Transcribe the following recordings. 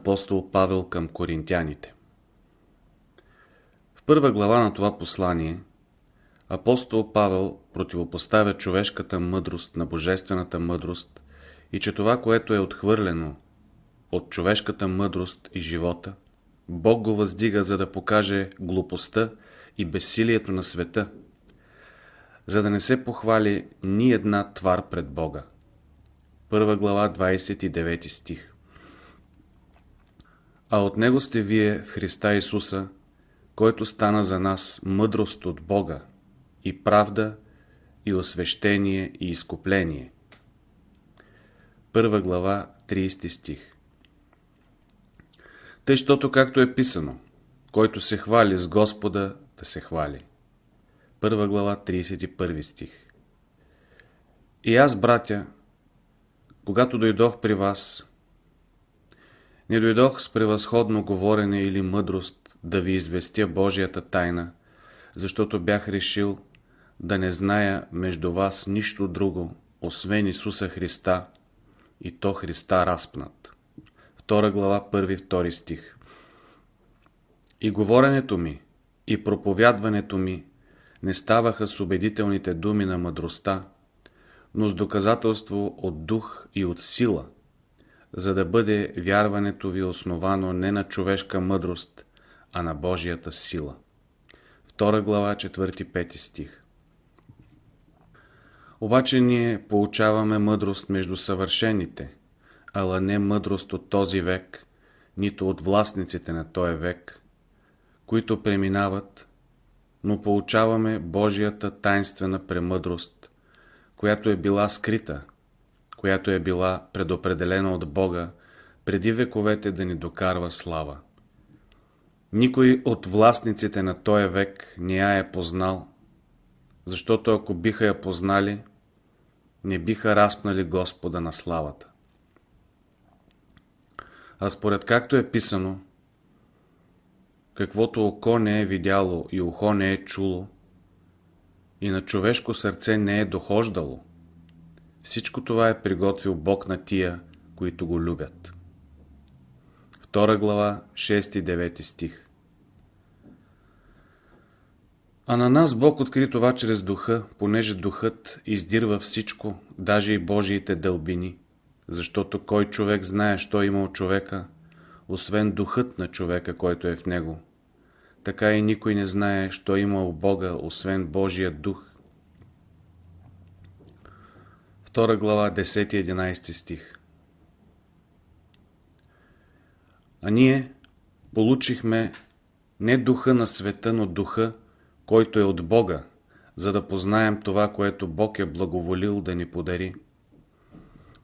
апостол Павел към коринтяните. В първа глава на това послание апостол Павел противопоставя човешката мъдрост на божествената мъдрост и че това, което е отхвърлено от човешката мъдрост и живота, Бог го въздига, за да покаже глупостта и безсилието на света, за да не се похвали ни една твар пред Бога. Първа глава, 29 стих а от него сте вие в Христа Исуса, който стана за нас мъдрост от Бога и правда и освещение и изкупление. Първа глава, 30 стих Тъй, щото както е писано, който се хвали с Господа, да се хвали. Първа глава, 31 стих И аз, братя, когато дойдох при вас, не дойдох с превъзходно говорене или мъдрост да ви известя Божията тайна, защото бях решил да не зная между вас нищо друго, освен Исуса Христа и то Христа разпнат. 2 глава 1-2 стих И говоренето ми, и проповядването ми не ставаха с убедителните думи на мъдростта, но с доказателство от дух и от сила – за да бъде вярването ви основано не на човешка мъдрост, а на Божията сила. 2 глава, 4-5 стих Обаче ние получаваме мъдрост между съвършените, ала не мъдрост от този век, нито от властниците на този век, които преминават, но получаваме Божията тайнствена премъдрост, която е била скрита – която е била предопределена от Бога, преди вековете да ни докарва слава. Никой от властниците на този век не я е познал, защото ако биха я познали, не биха распнали Господа на славата. А според както е писано, каквото око не е видяло и ухо не е чуло, и на човешко сърце не е дохождало – всичко това е приготвил Бог на тия, които го любят. 2 глава, 6 и 9 стих А на нас Бог откри това чрез духа, понеже духът издирва всичко, даже и Божиите дълбини, защото кой човек знае, що има от човека, освен духът на човека, който е в него. Така и никой не знае, що има у Бога, освен Божия дух – 2 глава, 10-11 стих. А ние получихме не духа на света, но духа, който е от Бога, за да познаем това, което Бог е благоволил да ни подари,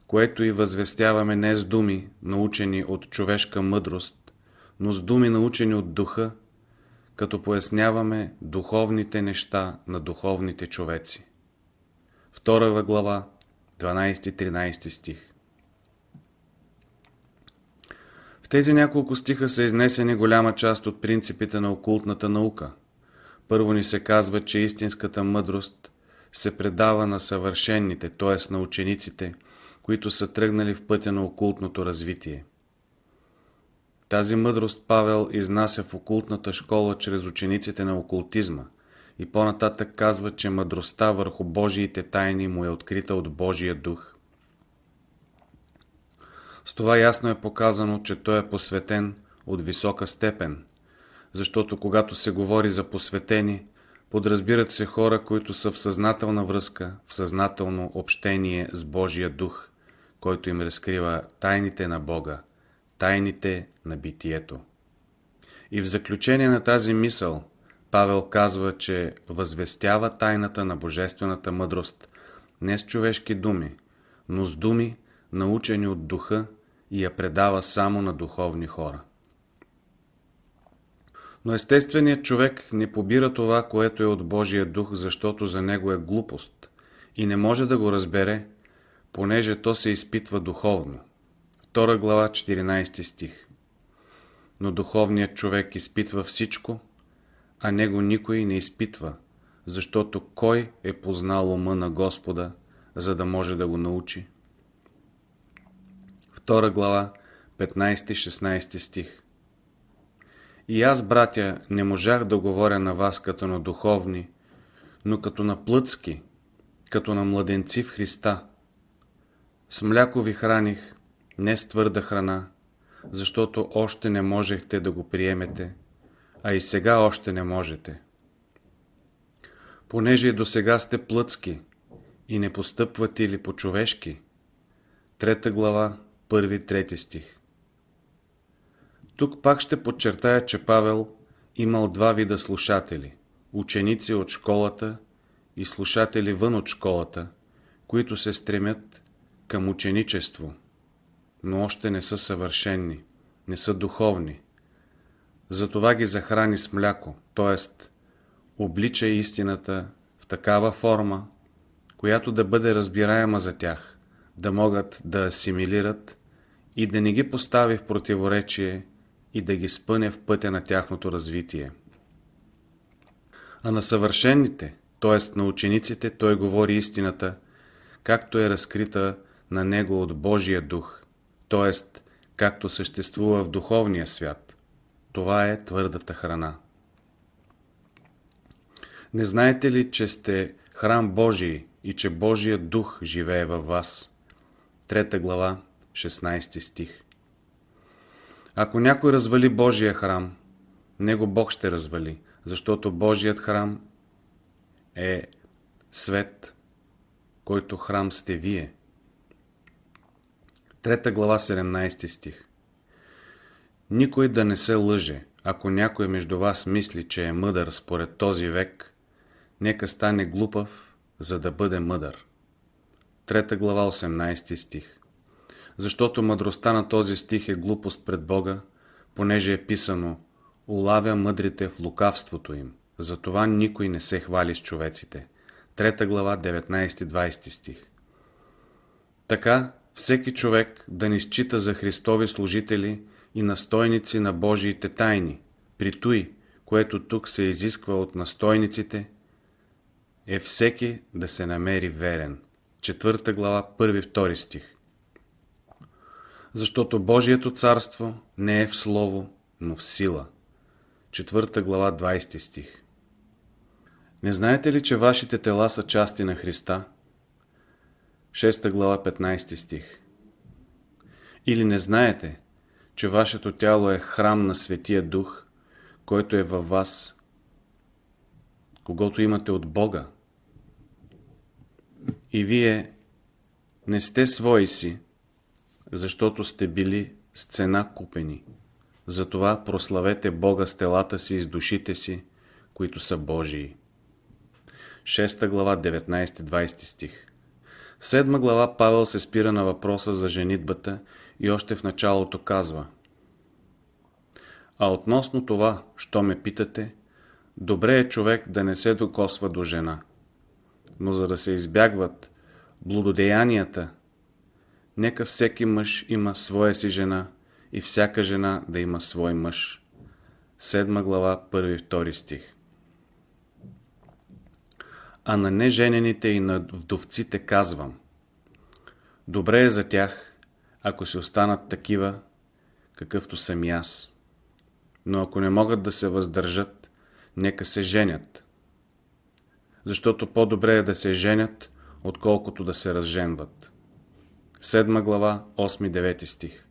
което и възвестяваме не с думи, научени от човешка мъдрост, но с думи, научени от духа, като поясняваме духовните неща на духовните човеци. Втора глава, 12-13 стих. В тези няколко стиха са изнесени голяма част от принципите на окултната наука. Първо ни се казва, че истинската мъдрост се предава на съвършенните, т.е. на учениците, които са тръгнали в пътя на окултното развитие. Тази мъдрост Павел изнася в окултната школа чрез учениците на окултизма. И по-нататък казва, че мъдростта върху Божиите тайни му е открита от Божия дух. С това ясно е показано, че той е посветен от висока степен, защото когато се говори за посветени, подразбират се хора, които са в съзнателна връзка, в съзнателно общение с Божия дух, който им разкрива тайните на Бога, тайните на битието. И в заключение на тази мисъл – Павел казва, че възвестява тайната на божествената мъдрост, не с човешки думи, но с думи, научени от духа и я предава само на духовни хора. Но естественият човек не побира това, което е от Божия дух, защото за него е глупост и не може да го разбере, понеже то се изпитва духовно. 2 глава 14 стих Но духовният човек изпитва всичко, а него никой не изпитва, защото кой е познал ума на Господа, за да може да го научи? Втора глава, 15-16 стих И аз, братя, не можах да говоря на вас като на духовни, но като на плъцки, като на младенци в Христа. С мляко ви храних, не с твърда храна, защото още не можехте да го приемете – а и сега още не можете. Понеже и до сега сте плъцки, и не постъпвате или по-човешки. Трета глава, първи, трети стих. Тук пак ще подчертая, че Павел имал два вида слушатели – ученици от школата и слушатели вън от школата, които се стремят към ученичество, но още не са съвършенни, не са духовни – затова ги захрани с мляко, т.е. облича истината в такава форма, която да бъде разбираема за тях, да могат да асимилират и да не ги постави в противоречие и да ги спъне в пътя на тяхното развитие. А на съвършените, т.е. на учениците, той говори истината, както е разкрита на него от Божия дух, т.е. както съществува в духовния свят. Това е твърдата храна. Не знаете ли, че сте храм Божий и че Божия дух живее във вас? Трета глава, 16 стих. Ако някой развали Божия храм, него Бог ще развали, защото Божият храм е свет, който храм сте вие. Трета глава, 17 стих. Никой да не се лъже, ако някой между вас мисли, че е мъдър според този век, нека стане глупав, за да бъде мъдър. Трета глава, 18 стих Защото мъдростта на този стих е глупост пред Бога, понеже е писано «Улавя мъдрите в лукавството им». Затова никой не се хвали с човеците. Трета глава, 19-20 стих Така, всеки човек да ни счита за Христови служители – и настойници на Божиите тайни. При той, което тук се изисква от настойниците, е всеки да се намери верен. Четвърта глава, първи, втори стих. Защото Божието царство не е в слово, но в сила. Четвърта глава, 20 стих. Не знаете ли, че вашите тела са части на Христа? 6 глава 15 стих. Или не знаете, че вашето тяло е храм на Светия Дух, който е във вас, когато имате от Бога. И вие не сте свои си, защото сте били с цена купени. Затова прославете Бога с телата си и с душите си, които са Божии. 6 глава, 19-20 стих 7 глава Павел се спира на въпроса за женитбата и още в началото казва А относно това, що ме питате, добре е човек да не се докосва до жена. Но за да се избягват блудодеянията, нека всеки мъж има своя си жена и всяка жена да има свой мъж. Седма глава, 1 втори стих А на неженените и на вдовците казвам Добре е за тях, ако си останат такива, какъвто съм и аз. Но ако не могат да се въздържат, нека се женят. Защото по-добре е да се женят, отколкото да се разженват. 7 глава, 8-9 стих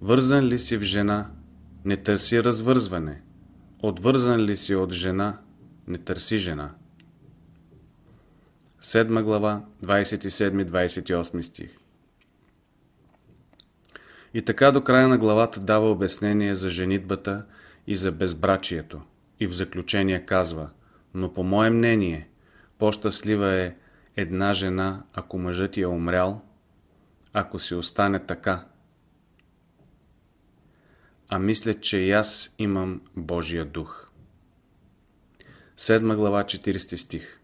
Вързан ли си в жена, не търси развързване. Отвързан ли си от жена, не търси жена. 7 глава, 27-28 стих. И така до края на главата дава обяснение за женитбата и за безбрачието. И в заключение казва, но по мое мнение, по-щастлива е една жена, ако мъжът е умрял, ако си остане така. А мисля, че и аз имам Божия дух. 7 глава, 40 стих.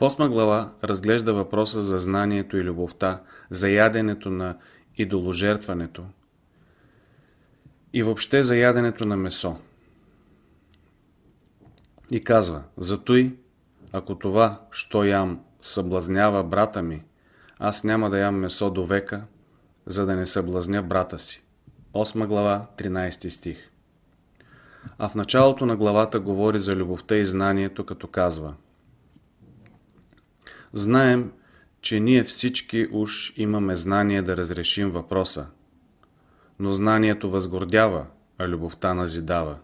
В 8 глава разглежда въпроса за знанието и любовта, за яденето на идоложертването и въобще за яденето на месо. И казва, затой, ако това, що ям, съблазнява брата ми, аз няма да ям месо до века, за да не съблазня брата си. 8 глава, 13 стих. А в началото на главата говори за любовта и знанието, като казва – знаем, че ние всички уж имаме знание да разрешим въпроса. Но знанието възгордява, а любовта назидава.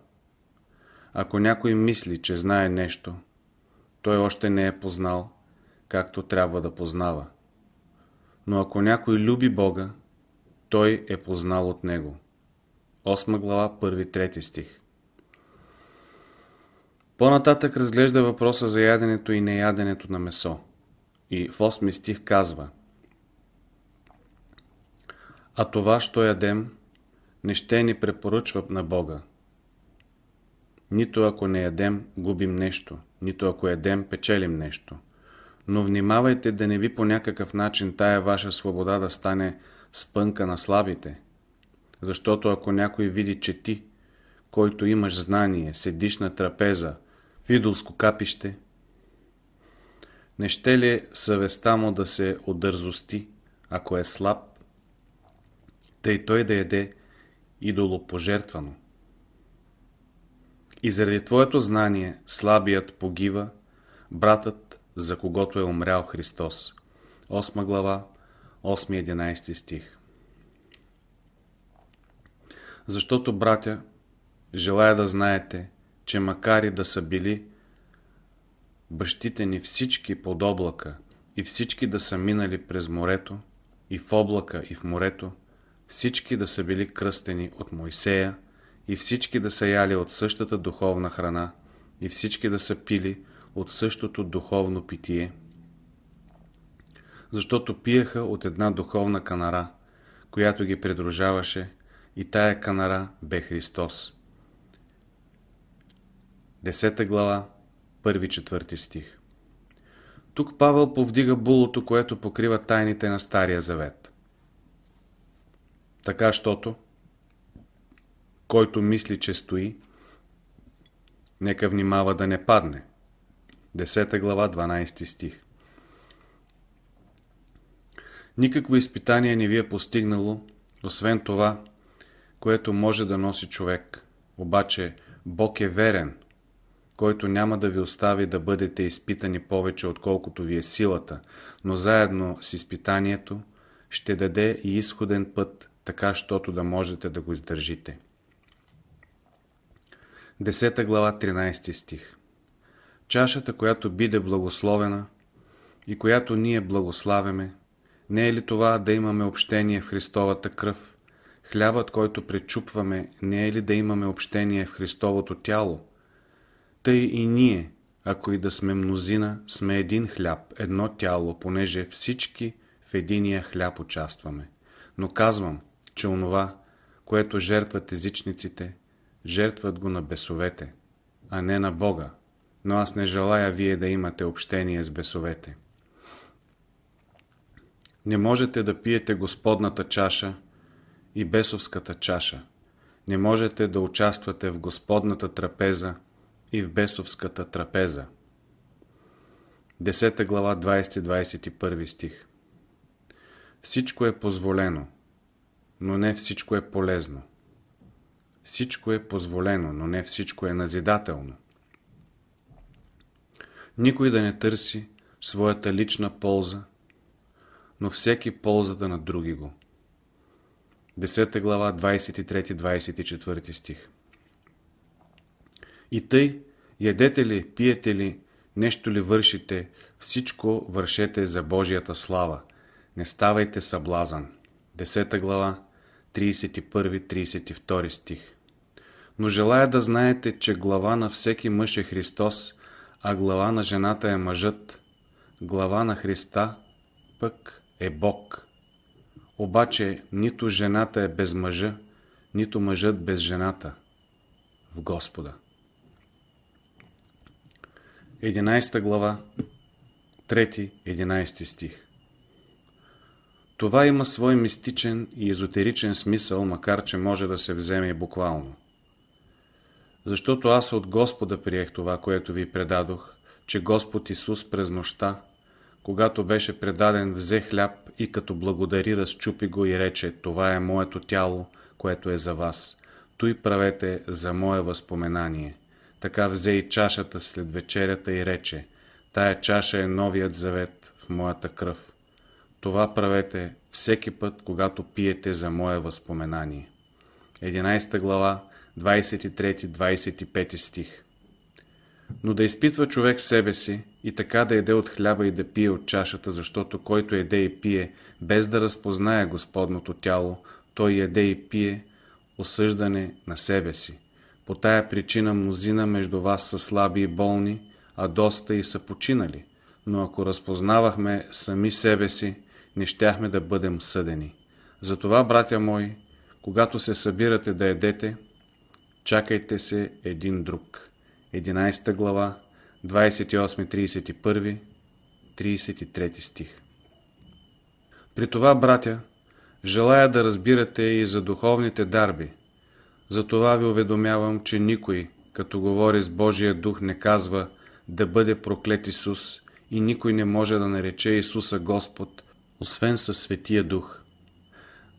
Ако някой мисли, че знае нещо, той още не е познал, както трябва да познава. Но ако някой люби Бога, той е познал от Него. 8 глава, 1-3 стих По-нататък разглежда въпроса за яденето и неяденето на месо и в 8 стих казва А това, що ядем, не ще ни препоръчва на Бога. Нито ако не ядем, губим нещо, нито ако ядем, печелим нещо. Но внимавайте да не ви по някакъв начин тая ваша свобода да стане спънка на слабите. Защото ако някой види, че ти, който имаш знание, седиш на трапеза, в идолско капище – не ще ли съвестта му да се одързости, ако е слаб? Тъй той да яде идолопожертвано. И заради твоето знание слабият погива, братът, за когото е умрял Христос. 8 глава, 8-11 стих. Защото, братя, желая да знаете, че макар и да са били бащите ни всички под облака и всички да са минали през морето, и в облака, и в морето, всички да са били кръстени от Моисея, и всички да са яли от същата духовна храна, и всички да са пили от същото духовно питие. Защото пиеха от една духовна канара, която ги придружаваше, и тая канара бе Христос. Десета глава 1-4 стих. Тук Павел повдига булото, което покрива тайните на Стария Завет. Така, щото, който мисли, че стои, нека внимава да не падне. 10 глава, 12 стих. Никакво изпитание не ви е постигнало, освен това, което може да носи човек. Обаче Бог е верен – който няма да ви остави да бъдете изпитани повече, отколкото ви е силата, но заедно с изпитанието ще даде и изходен път, така, щото да можете да го издържите. 10 глава, 13 стих Чашата, която биде благословена и която ние благославяме, не е ли това да имаме общение в Христовата кръв? Хлябът, който пречупваме, не е ли да имаме общение в Христовото тяло – тъй и ние, ако и да сме мнозина, сме един хляб, едно тяло, понеже всички в единия хляб участваме. Но казвам, че онова, което жертват езичниците, жертват го на бесовете, а не на Бога. Но аз не желая вие да имате общение с бесовете. Не можете да пиете Господната чаша и бесовската чаша. Не можете да участвате в Господната трапеза и в бесовската трапеза. 10 глава 20-21 стих Всичко е позволено, но не всичко е полезно. Всичко е позволено, но не всичко е назидателно. Никой да не търси своята лична полза, но всеки ползата на други го. 10 глава 23-24 стих и тъй, ядете ли, пиете ли, нещо ли вършите, всичко вършете за Божията слава. Не ставайте съблазан. 10 глава, 31-32 стих Но желая да знаете, че глава на всеки мъж е Христос, а глава на жената е мъжът, глава на Христа пък е Бог. Обаче нито жената е без мъжа, нито мъжът без жената в Господа. 11 глава, 3-11 стих. Това има свой мистичен и езотеричен смисъл, макар че може да се вземе и буквално. Защото аз от Господа приех това, което ви предадох, че Господ Исус през нощта, когато беше предаден, взе хляб и като благодари разчупи го и рече «Това е моето тяло, което е за вас. Той правете за мое възпоменание». Така взе и чашата след вечерята и рече Тая чаша е новият завет в моята кръв. Това правете всеки път, когато пиете за мое възпоменание. 11 глава, 23-25 стих Но да изпитва човек себе си и така да еде от хляба и да пие от чашата, защото който еде и пие, без да разпознае Господното тяло, той еде и пие осъждане на себе си по тая причина мнозина между вас са слаби и болни, а доста и са починали, но ако разпознавахме сами себе си, не щяхме да бъдем съдени. Затова, братя мои, когато се събирате да едете, чакайте се един друг. 11 глава, 28-31, 33 стих. При това, братя, желая да разбирате и за духовните дарби – затова ви уведомявам, че никой, като говори с Божия дух, не казва да бъде проклет Исус и никой не може да нарече Исуса Господ, освен със Светия Дух.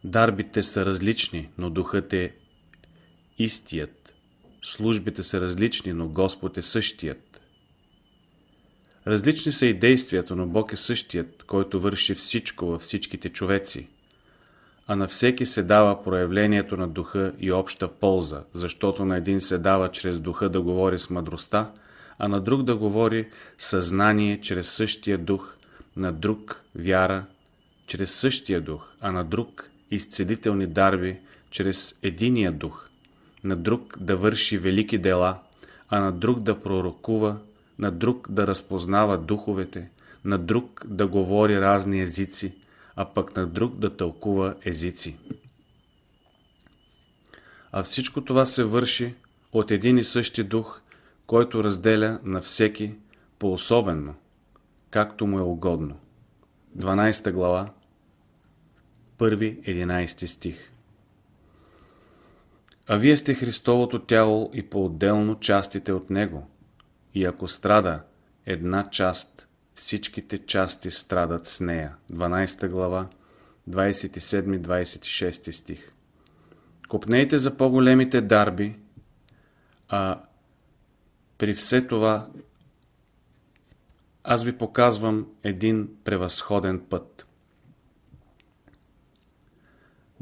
Дарбите са различни, но Духът е истият. Службите са различни, но Господ е същият. Различни са и действията, но Бог е същият, който върши всичко във всичките човеци а на всеки се дава проявлението на духа и обща полза, защото на един се дава чрез духа да говори с мъдростта, а на друг да говори съзнание чрез същия дух, на друг вяра чрез същия дух, а на друг изцелителни дарби чрез единия дух, на друг да върши велики дела, а на друг да пророкува, на друг да разпознава духовете, на друг да говори разни езици, а пък на друг да тълкува езици. А всичко това се върши от един и същи дух, който разделя на всеки по-особено, както му е угодно. 12 глава, 1-11 стих А вие сте Христовото тяло и по-отделно частите от Него. И ако страда една част, Всичките части страдат с нея. 12 глава, 27-26 стих. Копнейте за по-големите дарби, а при все това аз ви показвам един превъзходен път.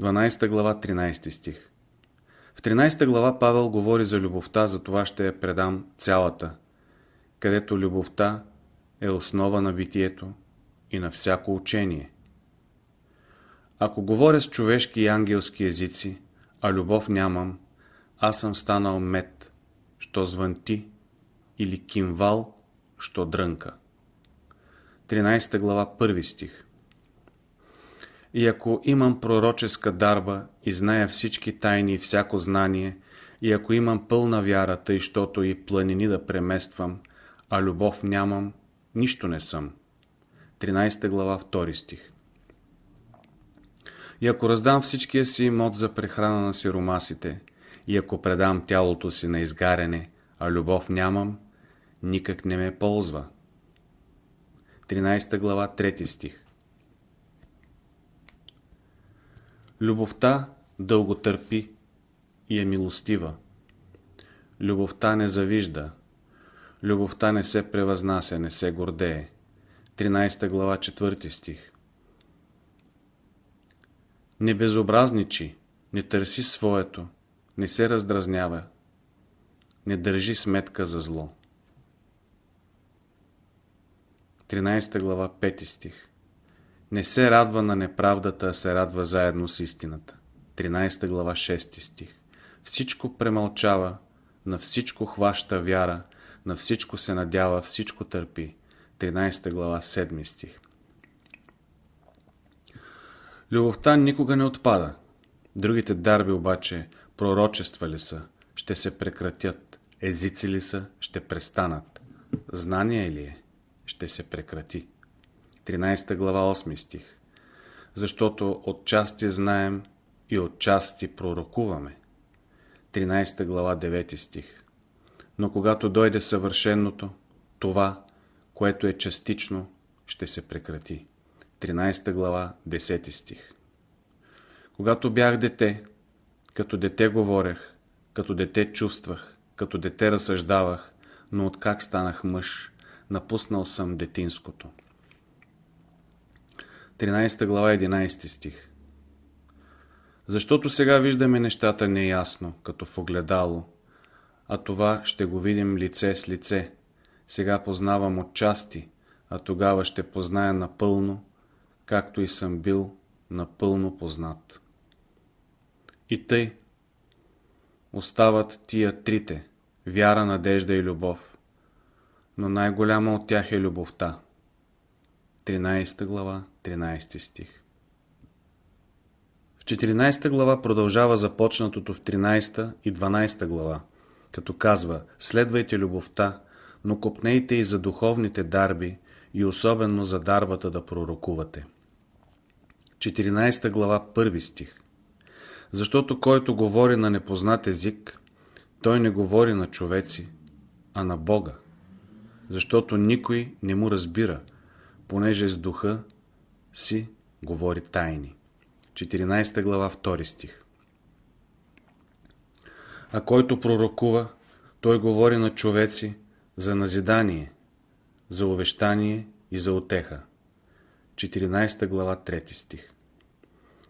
12 глава, 13 стих. В 13 глава Павел говори за любовта, за това ще я предам цялата, където любовта е основа на битието и на всяко учение. Ако говоря с човешки и ангелски езици, а любов нямам, аз съм станал мед, що звънти, или кимвал, що дрънка. 13 глава, 1 стих И ако имам пророческа дарба и зная всички тайни и всяко знание, и ако имам пълна вяра, тъй, щото и планини да премествам, а любов нямам, Нищо не съм. 13 глава, 2 стих. И ако раздам всичкия си мод за прехрана на сиромасите, и ако предам тялото си на изгаряне, а любов нямам, никак не ме ползва. 13 глава, 3 стих. Любовта дълго търпи и е милостива. Любовта не завижда, Любовта не се превъзнася, не се гордее. 13 глава, 4 стих. Не безобразничи, не търси своето, не се раздразнява, не държи сметка за зло. 13 глава, 5 стих. Не се радва на неправдата, а се радва заедно с истината. 13 глава, 6 стих. Всичко премълчава, на всичко хваща вяра – на всичко се надява, всичко търпи. 13 глава, 7 стих. Любовта никога не отпада. Другите дарби обаче, пророчества ли са, ще се прекратят. Езици ли са, ще престанат. Знание ли е, ще се прекрати. 13 глава 8 стих. Защото от части знаем и от части пророкуваме. 13 глава 9 стих но когато дойде съвършеното, това, което е частично, ще се прекрати. 13 глава, 10 стих Когато бях дете, като дете говорех, като дете чувствах, като дете разсъждавах, но откак станах мъж, напуснал съм детинското. 13 глава 11 стих Защото сега виждаме нещата неясно, като в огледало, а това ще го видим лице с лице. Сега познавам от части, а тогава ще позная напълно, както и съм бил напълно познат. И тъй остават тия трите – вяра, надежда и любов. Но най-голяма от тях е любовта. 13 глава, 13 стих В 14 глава продължава започнатото в 13 и 12 глава като казва «Следвайте любовта, но копнейте и за духовните дарби и особено за дарбата да пророкувате». 14 глава, 1 стих Защото който говори на непознат език, той не говори на човеци, а на Бога, защото никой не му разбира, понеже с духа си говори тайни. 14 глава, 2 стих а който пророкува, той говори на човеци за назидание, за увещание и за отеха. 14 глава 3 стих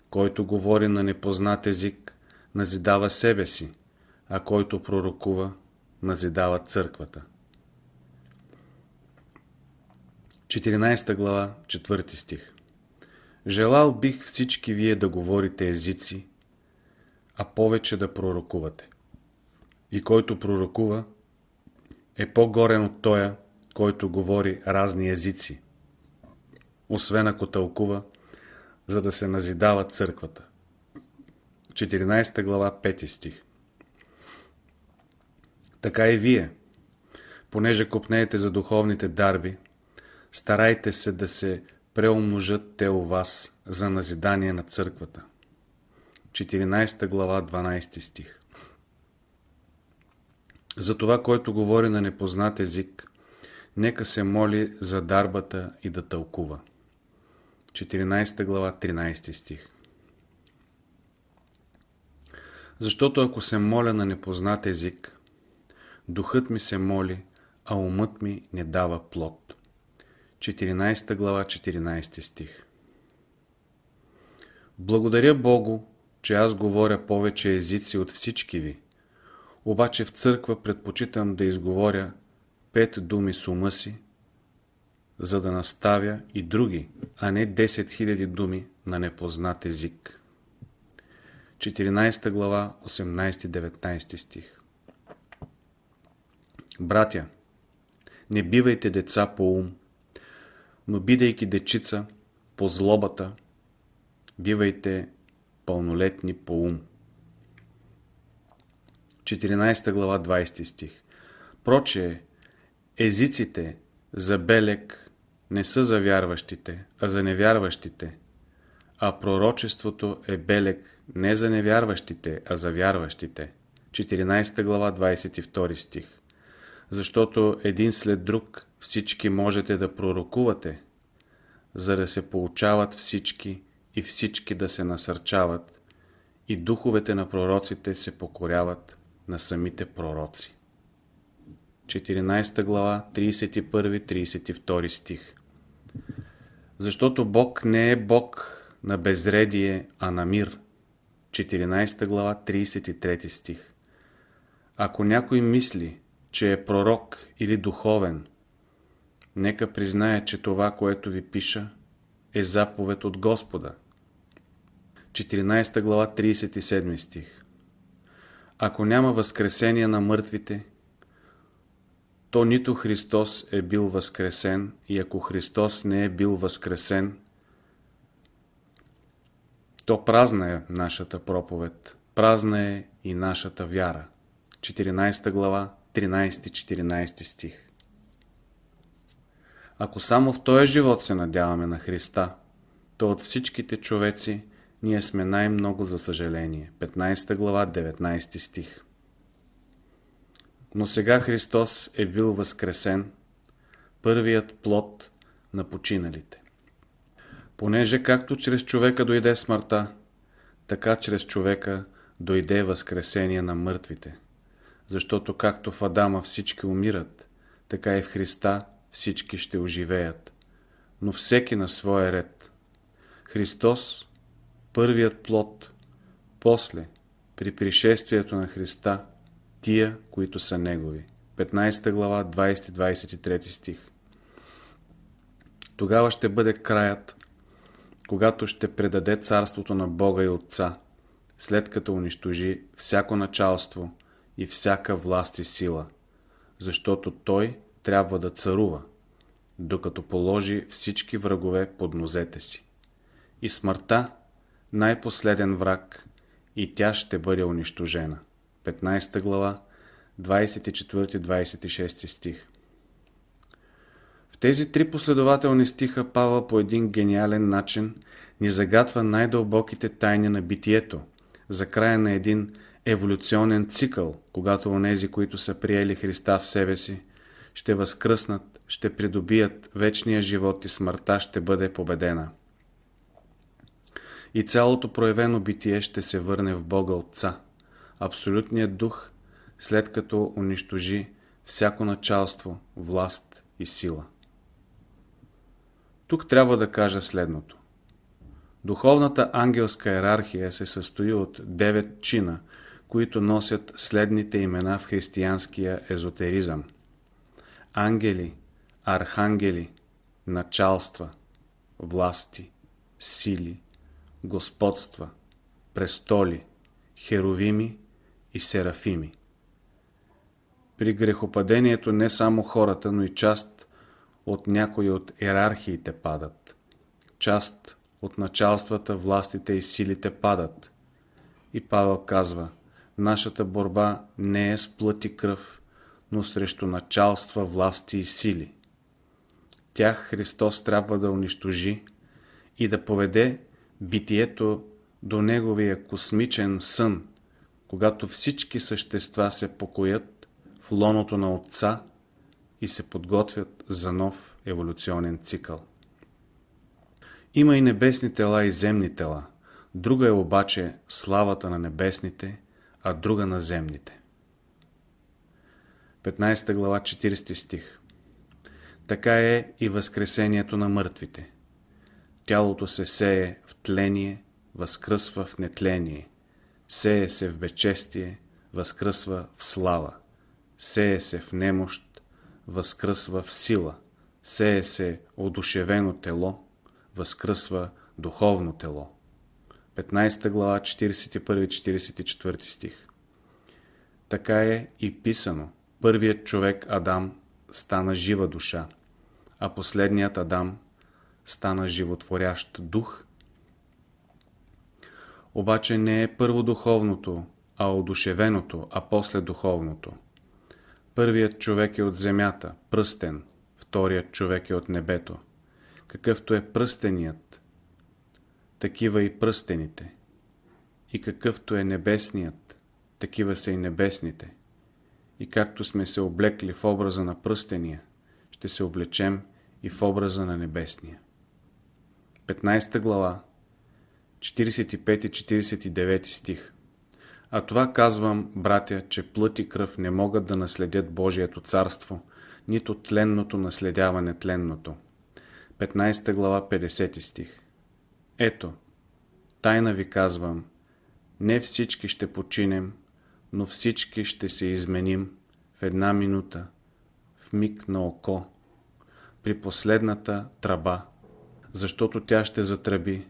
Който говори на непознат език, назидава себе си, а който пророкува, назидава църквата. 14 глава 4 стих Желал бих всички вие да говорите езици, а повече да пророкувате и който пророкува, е по-горен от тоя, който говори разни езици, освен ако тълкува, за да се назидава църквата. 14 глава, 5 стих Така и вие, понеже купнеете за духовните дарби, старайте се да се преумножат те у вас за назидание на църквата. 14 глава, 12 стих за това, който говори на непознат език, нека се моли за дарбата и да тълкува. 14 глава, 13 стих Защото ако се моля на непознат език, духът ми се моли, а умът ми не дава плод. 14 глава, 14 стих Благодаря Богу, че аз говоря повече езици от всички ви, обаче в църква предпочитам да изговоря пет думи с ума си, за да наставя и други, а не 10 000 думи на непознат език. 14 глава, 18-19 стих Братя, не бивайте деца по ум, но бидейки дечица по злобата, бивайте пълнолетни по ум. 14 глава 20 стих. Проче, езиците за белек не са за вярващите, а за невярващите, а пророчеството е белек не за невярващите, а за вярващите. 14 глава 22 стих. Защото един след друг всички можете да пророкувате, за да се получават всички и всички да се насърчават, и духовете на пророците се покоряват на самите пророци. 14 глава, 31-32 стих Защото Бог не е Бог на безредие, а на мир. 14 глава, 33 стих Ако някой мисли, че е пророк или духовен, нека признае, че това, което ви пиша, е заповед от Господа. 14 глава, 37 стих ако няма възкресение на мъртвите, то нито Христос е бил възкресен и ако Христос не е бил възкресен, то празна е нашата проповед, празна е и нашата вяра. 14 глава, 13-14 стих Ако само в този живот се надяваме на Христа, то от всичките човеци – ние сме най-много за съжаление. 15 глава, 19 стих. Но сега Христос е бил възкресен, първият плод на починалите. Понеже както чрез човека дойде смъртта, така чрез човека дойде възкресение на мъртвите. Защото както в Адама всички умират, така и в Христа всички ще оживеят. Но всеки на своя ред. Христос първият плод, после, при пришествието на Христа, тия, които са Негови. 15 глава, 20-23 стих. Тогава ще бъде краят, когато ще предаде царството на Бога и Отца, след като унищожи всяко началство и всяка власт и сила, защото Той трябва да царува, докато положи всички врагове под нозете си. И смъртта най-последен враг и тя ще бъде унищожена. 15 глава, 24-26 стих В тези три последователни стиха Павел по един гениален начин ни загатва най-дълбоките тайни на битието за края на един еволюционен цикъл, когато онези, които са приели Христа в себе си, ще възкръснат, ще придобият вечния живот и смъртта ще бъде победена и цялото проявено битие ще се върне в Бога Отца. Абсолютният дух, след като унищожи всяко началство, власт и сила. Тук трябва да кажа следното. Духовната ангелска иерархия се състои от девет чина, които носят следните имена в християнския езотеризъм. Ангели, архангели, началства, власти, сили, господства, престоли, херовими и серафими. При грехопадението не само хората, но и част от някои от иерархиите падат. Част от началствата, властите и силите падат. И Павел казва, нашата борба не е с плът и кръв, но срещу началства, власти и сили. Тях Христос трябва да унищожи и да поведе битието до неговия космичен сън, когато всички същества се покоят в лоното на Отца и се подготвят за нов еволюционен цикъл. Има и небесни тела и земни тела. Друга е обаче славата на небесните, а друга на земните. 15 глава 40 стих Така е и възкресението на мъртвите. Тялото се сее в тление, възкръсва в нетление. Сее се в бечестие, възкръсва в слава. Сее се в немощ, възкръсва в сила. Сее се одушевено тело, възкръсва духовно тело. 15 глава, 41-44 стих Така е и писано. Първият човек Адам стана жива душа, а последният Адам стана животворящ дух, обаче не е първо духовното, а одушевеното, а после духовното. Първият човек е от земята, пръстен, вторият човек е от небето. Какъвто е пръстеният, такива и пръстените. И какъвто е небесният, такива са и небесните. И както сме се облекли в образа на пръстения, ще се облечем и в образа на небесния. 15 глава, 45-49 стих. А това казвам, братя, че плът и кръв не могат да наследят Божието царство, нито тленното наследяване тленното. 15 глава, 50 стих. Ето, тайна ви казвам, не всички ще починем, но всички ще се изменим в една минута, в миг на око, при последната тръба защото тя ще затръби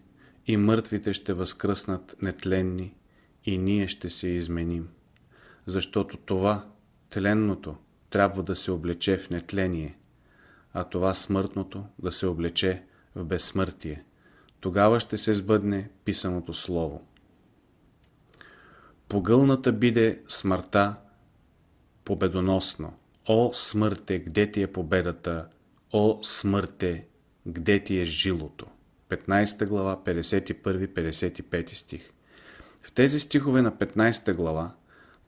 и мъртвите ще възкръснат нетленни и ние ще се изменим. Защото това, тленното, трябва да се облече в нетление, а това смъртното да се облече в безсмъртие. Тогава ще се сбъдне писаното слово. Погълната биде смъртта победоносно. О, смърте, где ти е победата? О, смърте, Где ти е жилото? 15 глава, 51-55 стих. В тези стихове на 15 глава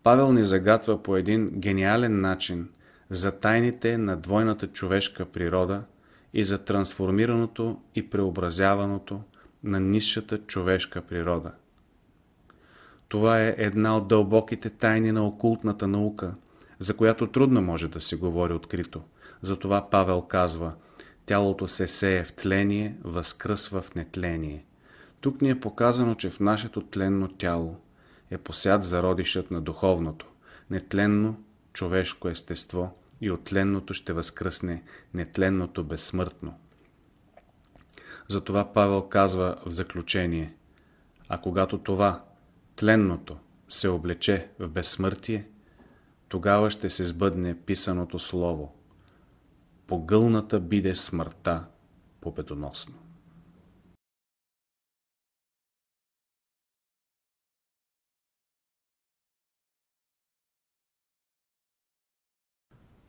Павел ни загатва по един гениален начин за тайните на двойната човешка природа и за трансформираното и преобразяваното на нисшата човешка природа. Това е една от дълбоките тайни на окултната наука, за която трудно може да се говори открито. Затова Павел казва – Тялото се сее в тление, възкръсва в нетление. Тук ни е показано, че в нашето тленно тяло е посят зародишът на духовното, нетленно човешко естество и от тленното ще възкръсне нетленното безсмъртно. Затова Павел казва в заключение А когато това, тленното, се облече в безсмъртие, тогава ще се сбъдне писаното слово Погълната биде смъртта победоносно.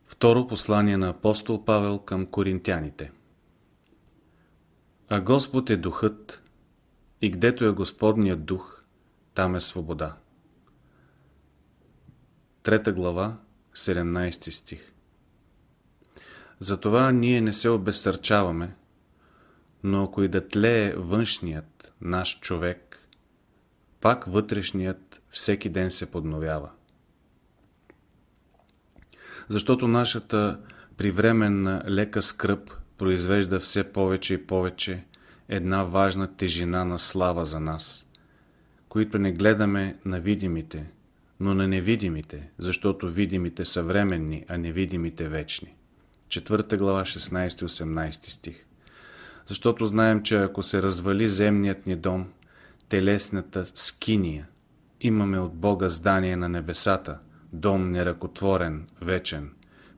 Второ послание на апостол Павел към коринтяните А Господ е духът и гдето е Господният дух, там е свобода. Трета глава, 17 стих затова ние не се обезсърчаваме, но ако и да тлее външният наш човек, пак вътрешният всеки ден се подновява. Защото нашата привременна лека скръп произвежда все повече и повече една важна тежина на слава за нас, които не гледаме на видимите, но на невидимите, защото видимите са временни, а невидимите вечни. 4 глава 16-18 стих. Защото знаем, че ако се развали земният ни дом, телесната скиния, имаме от Бога здание на небесата, дом неръкотворен, вечен,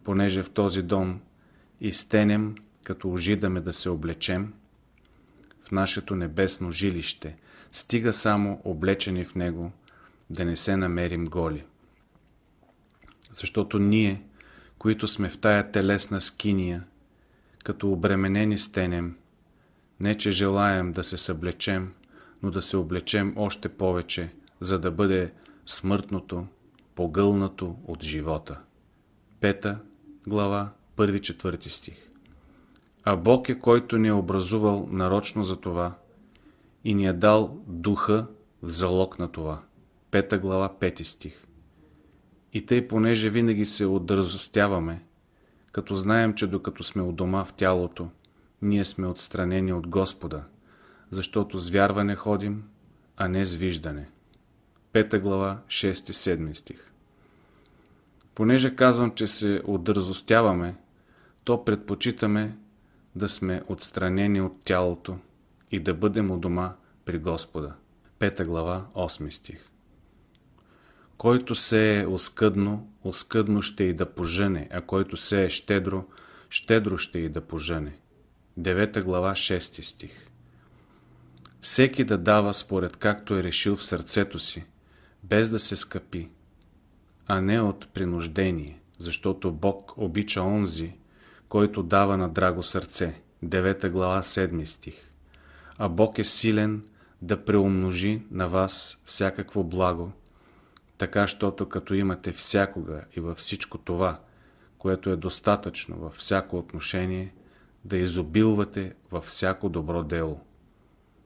понеже в този дом изтенем, като ожидаме да се облечем, в нашето небесно жилище, стига само облечени в него, да не се намерим голи. Защото ние, които сме в тая телесна скиния, като обременени стенем. Не, че желаем да се съблечем, но да се облечем още повече, за да бъде смъртното, погълнато от живота. Пета глава, първи четвърти стих. А Бог е който ни е образувал нарочно за това и ни е дал духа в залог на това. Пета глава, пети стих. И тъй, понеже винаги се отдръзостяваме, като знаем, че докато сме у дома в тялото, ние сме отстранени от Господа, защото с вярване ходим, а не с виждане. Пета глава, 6-7 стих Понеже казвам, че се отдързостяваме, то предпочитаме да сме отстранени от тялото и да бъдем у дома при Господа. Пета глава, 8 стих който се е оскъдно, оскъдно ще и да пожене, а който се е щедро, щедро ще и да пожене. 9 глава 6 стих Всеки да дава според както е решил в сърцето си, без да се скъпи, а не от принуждение, защото Бог обича онзи, който дава на драго сърце. 9 глава 7 стих А Бог е силен да преумножи на вас всякакво благо, така, щото като имате всякога и във всичко това, което е достатъчно във всяко отношение, да изобилвате във всяко добро дело.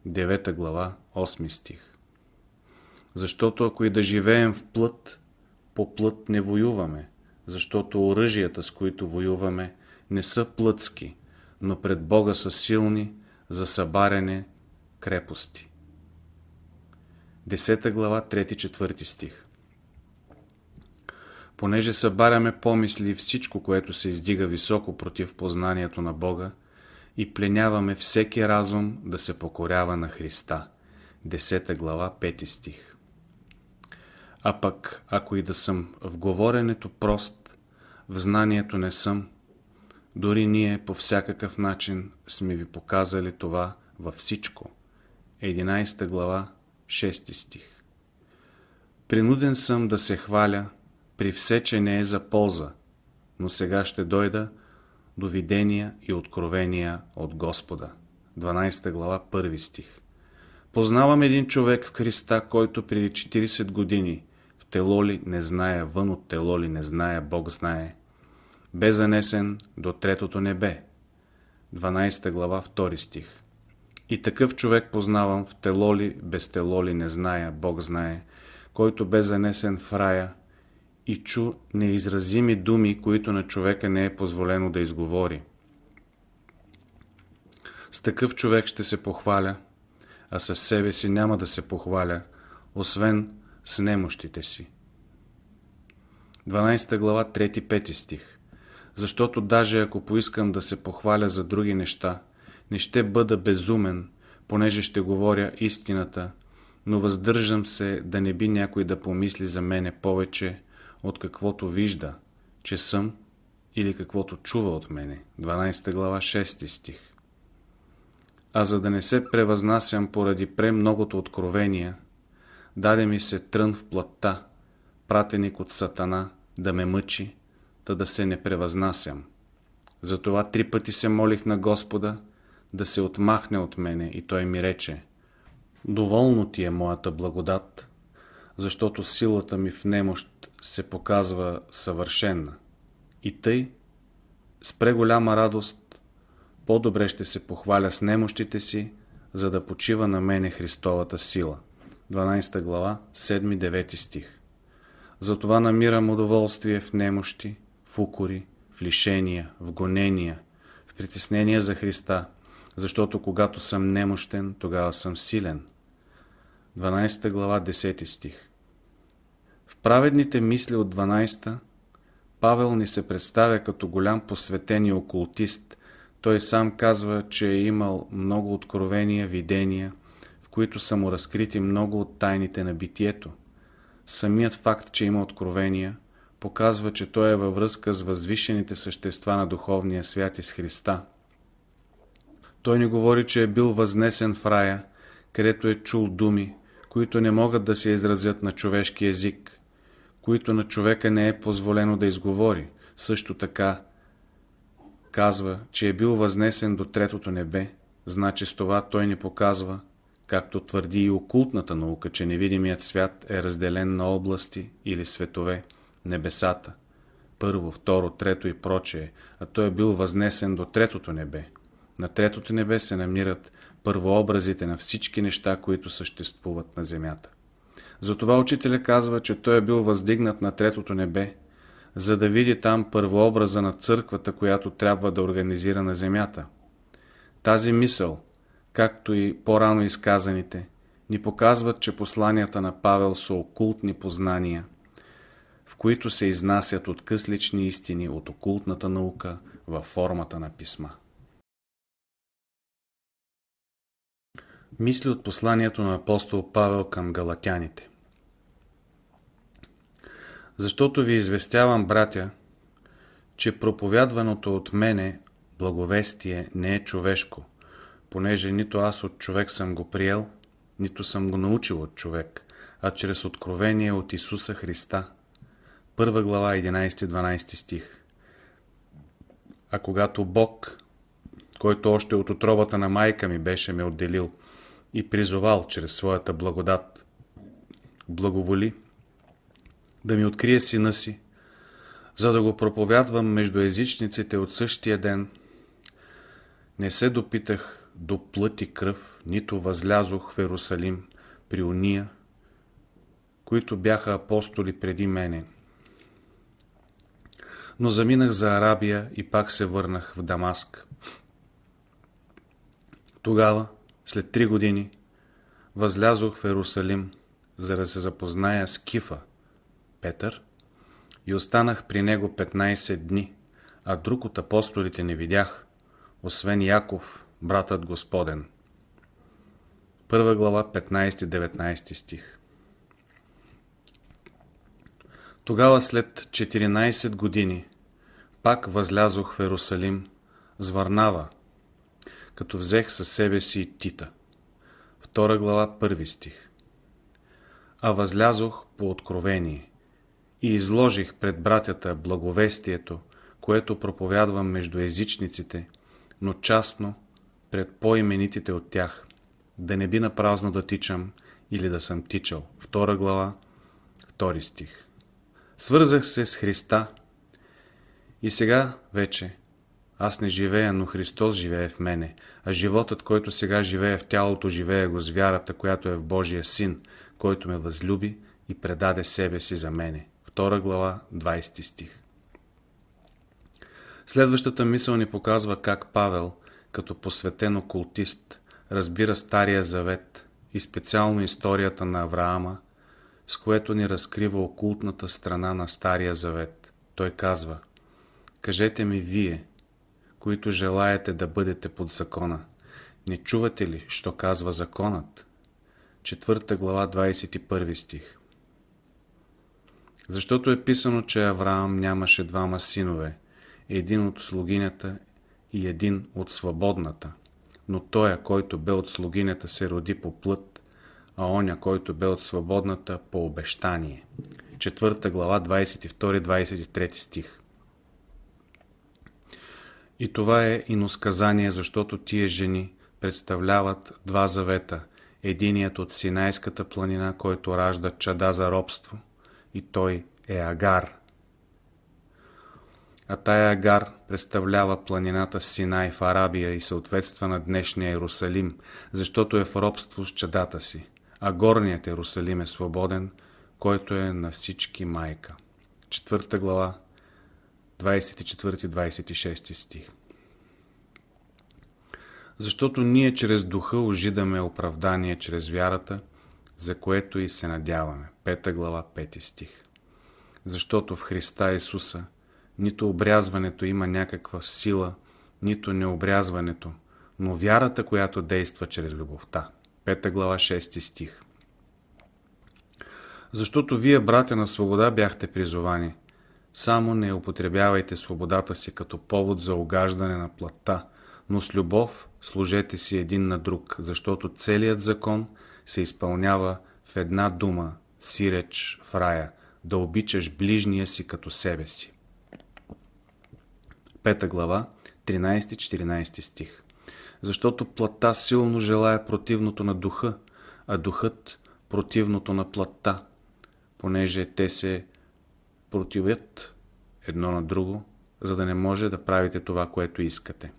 9 глава, 8 стих Защото ако и да живеем в плът, по плът не воюваме, защото оръжията, с които воюваме, не са плътски, но пред Бога са силни за събаряне крепости. 10 глава, 3-4 стих Понеже събаряме помисли и всичко, което се издига високо против познанието на Бога, и пленяваме всеки разум да се покорява на Христа. 10 глава, 5 стих. А пък, ако и да съм в говоренето прост, в знанието не съм, дори ние по всякакъв начин сме ви показали това във всичко. 11 глава, 6 стих. Принуден съм да се хваля, при все, че не е за полза, но сега ще дойда до видения и откровения от Господа. 12 глава, 1 стих. Познавам един човек в Христа, който преди 40 години в тело ли не знае, вън от тело ли не знае, Бог знае, бе занесен до третото небе. 12 глава, 2 стих. И такъв човек познавам в тело ли, без тело ли не зная, Бог знае, който бе занесен в рая, и чу неизразими думи, които на човека не е позволено да изговори. С такъв човек ще се похваля, а със себе си няма да се похваля, освен с немощите си. 12 глава 3-5 стих Защото даже ако поискам да се похваля за други неща, не ще бъда безумен, понеже ще говоря истината, но въздържам се да не би някой да помисли за мене повече, от каквото вижда, че съм или каквото чува от мене. 12 глава 6 стих. А за да не се превъзнасям поради премногото откровения, даде ми се трън в плътта, пратеник от Сатана, да ме мъчи, та да се не превъзнасям. Затова три пъти се молих на Господа да се отмахне от мене и той ми рече Доволно ти е моята благодат, защото силата ми в немощ се показва съвършенна. И тъй, с преголяма радост, по-добре ще се похваля с немощите си, за да почива на мене Христовата сила. 12 глава, 7-9 стих. Затова намирам удоволствие в немощи, в укори, в лишения, в гонения, в притеснения за Христа, защото когато съм немощен, тогава съм силен. 12 глава, 10 стих праведните мисли от 12-та Павел ни се представя като голям посветен и окултист. Той сам казва, че е имал много откровения, видения, в които са му разкрити много от тайните на битието. Самият факт, че има откровения, показва, че той е във връзка с възвишените същества на духовния свят и с Христа. Той ни говори, че е бил възнесен в рая, където е чул думи, които не могат да се изразят на човешки език които на човека не е позволено да изговори. Също така казва, че е бил възнесен до третото небе, значи с това той ни показва, както твърди и окултната наука, че невидимият свят е разделен на области или светове, небесата, първо, второ, трето и прочее, а той е бил възнесен до третото небе. На третото небе се намират първообразите на всички неща, които съществуват на земята. Затова учителя казва, че той е бил въздигнат на третото небе, за да види там първообраза на църквата, която трябва да организира на земята. Тази мисъл, както и по-рано изказаните, ни показват, че посланията на Павел са окултни познания, в които се изнасят от къслични истини от окултната наука във формата на писма. Мисли от посланието на апостол Павел към галатяните. Защото ви известявам, братя, че проповядваното от мене благовестие не е човешко, понеже нито аз от човек съм го приел, нито съм го научил от човек, а чрез откровение от Исуса Христа. Първа глава 11-12 стих. А когато Бог, който още от отробата на майка ми беше ме отделил, и призовал чрез своята благодат. Благоволи да ми открие сина си, за да го проповядвам между езичниците от същия ден. Не се допитах до плът и кръв, нито възлязох в Ерусалим при уния, които бяха апостоли преди мене. Но заминах за Арабия и пак се върнах в Дамаск. Тогава след три години възлязох в Ерусалим, за да се запозная с Кифа, Петър, и останах при него 15 дни, а друг от апостолите не видях, освен Яков, братът Господен. Първа глава, 15-19 стих Тогава след 14 години пак възлязох в Ерусалим с Варнава, като взех със себе си Тита. Втора глава, първи стих. А възлязох по откровение и изложих пред братята благовестието, което проповядвам между езичниците, но частно пред по-именитите от тях, да не би напразно да тичам или да съм тичал. Втора глава, втори стих. Свързах се с Христа и сега вече аз не живея, но Христос живее в мене, а животът, който сега живее в тялото, живее го с вярата, която е в Божия Син, който ме възлюби и предаде себе си за мене. 2 глава, 20 стих. Следващата мисъл ни показва как Павел, като посветен окултист, разбира Стария Завет и специално историята на Авраама, с което ни разкрива окултната страна на Стария Завет. Той казва, «Кажете ми вие, които желаете да бъдете под закона. Не чувате ли, що казва законът? 4 глава 21 стих Защото е писано, че Авраам нямаше двама синове, един от слугинята и един от свободната. Но Той, който бе от слугинята, се роди по плът, а оня, който бе от свободната, по обещание. 4 глава 22-23 стих и това е иносказание, защото тия жени представляват два завета. Единият от Синайската планина, който ражда чада за робство, и той е Агар. А тая Агар представлява планината Синай в Арабия и съответства на днешния Иерусалим, защото е в робство с чадата си, а горният Иерусалим е свободен, който е на всички майка. Четвърта глава, 24-26 стих. Защото ние чрез духа ожидаме оправдание чрез вярата, за което и се надяваме. Пета глава, 5 стих. Защото в Христа Исуса нито обрязването има някаква сила, нито необрязването, но вярата, която действа чрез любовта. Пета глава, 6 стих. Защото вие, братя на свобода, бяхте призовани – само не употребявайте свободата си като повод за огаждане на плата, но с любов служете си един на друг, защото целият закон се изпълнява в една дума, сиреч в рая, да обичаш ближния си като себе си. Пета глава, 13-14 стих Защото плата силно желая противното на духа, а духът противното на плата, понеже те се противят едно на друго, за да не може да правите това, което искате.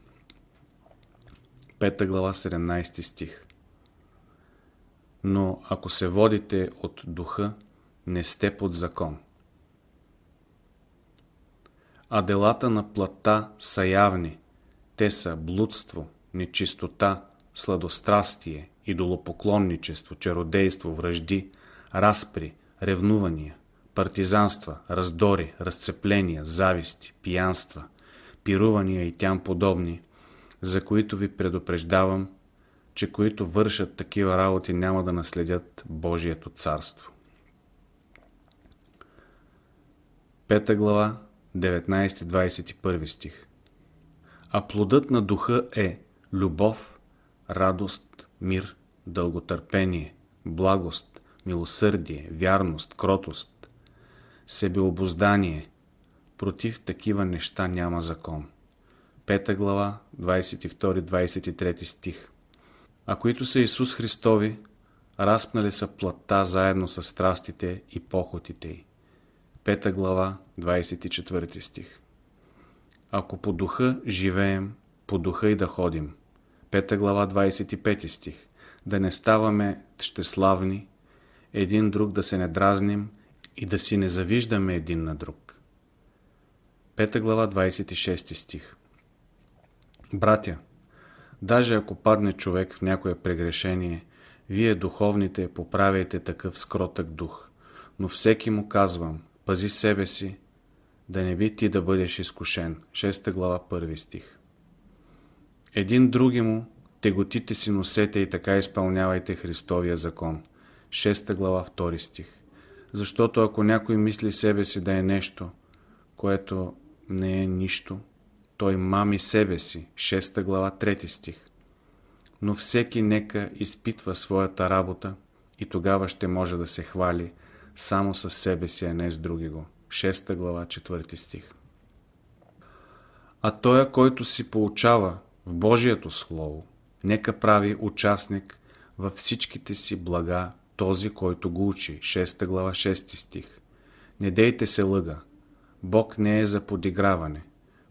Пета глава, 17 стих Но ако се водите от духа, не сте под закон. А делата на плата са явни. Те са блудство, нечистота, сладострастие, идолопоклонничество, чародейство, връжди, распри, ревнувания – партизанства, раздори, разцепления, зависти, пиянства, пирувания и тям подобни, за които ви предупреждавам, че които вършат такива работи няма да наследят Божието царство. Пета глава, 19-21 стих А плодът на духа е любов, радост, мир, дълготърпение, благост, милосърдие, вярност, кротост, Себеобоздание. Против такива неща няма закон. Пета глава, 22-23 стих. А които са Исус Христови, разпнали са плата заедно с страстите и похотите й. Пета глава, 24 стих. Ако по духа живеем, по духа и да ходим. Пета глава, 25 стих. Да не ставаме тщеславни, един друг да се не дразним, и да си не завиждаме един на друг. Пета глава, 26 стих Братя, даже ако падне човек в някое прегрешение, вие духовните поправяйте такъв скротък дух, но всеки му казвам, пази себе си, да не би ти да бъдеш изкушен. 6 глава, 1 стих Един други му, теготите си носете и така изпълнявайте Христовия закон. 6 глава, 2 стих защото ако някой мисли себе си да е нещо, което не е нищо, той мами себе си. 6 глава, 3 стих. Но всеки нека изпитва своята работа и тогава ще може да се хвали само с себе си, а не с други го. 6 глава, 4 стих. А той, който си получава в Божието Слово, нека прави участник във всичките си блага този, който го учи. 6 глава, 6 стих. Не дейте се лъга. Бог не е за подиграване,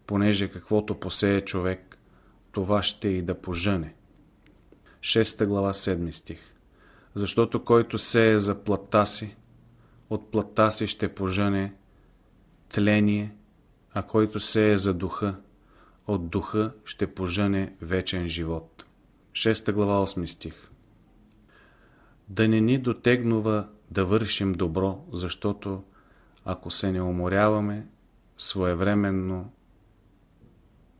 понеже каквото посее човек, това ще и да пожъне. 6 глава, 7 стих. Защото който сее за плата си, от плата си ще пожъне тление, а който сее за духа, от духа ще пожъне вечен живот. 6 глава 8 стих да не ни дотегнува да вършим добро, защото ако се не уморяваме, своевременно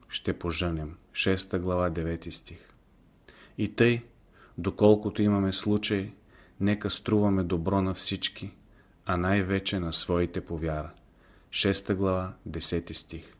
ще поженем. 6 глава 9 стих И тъй, доколкото имаме случай, нека струваме добро на всички, а най-вече на своите повяра. 6 глава 10 стих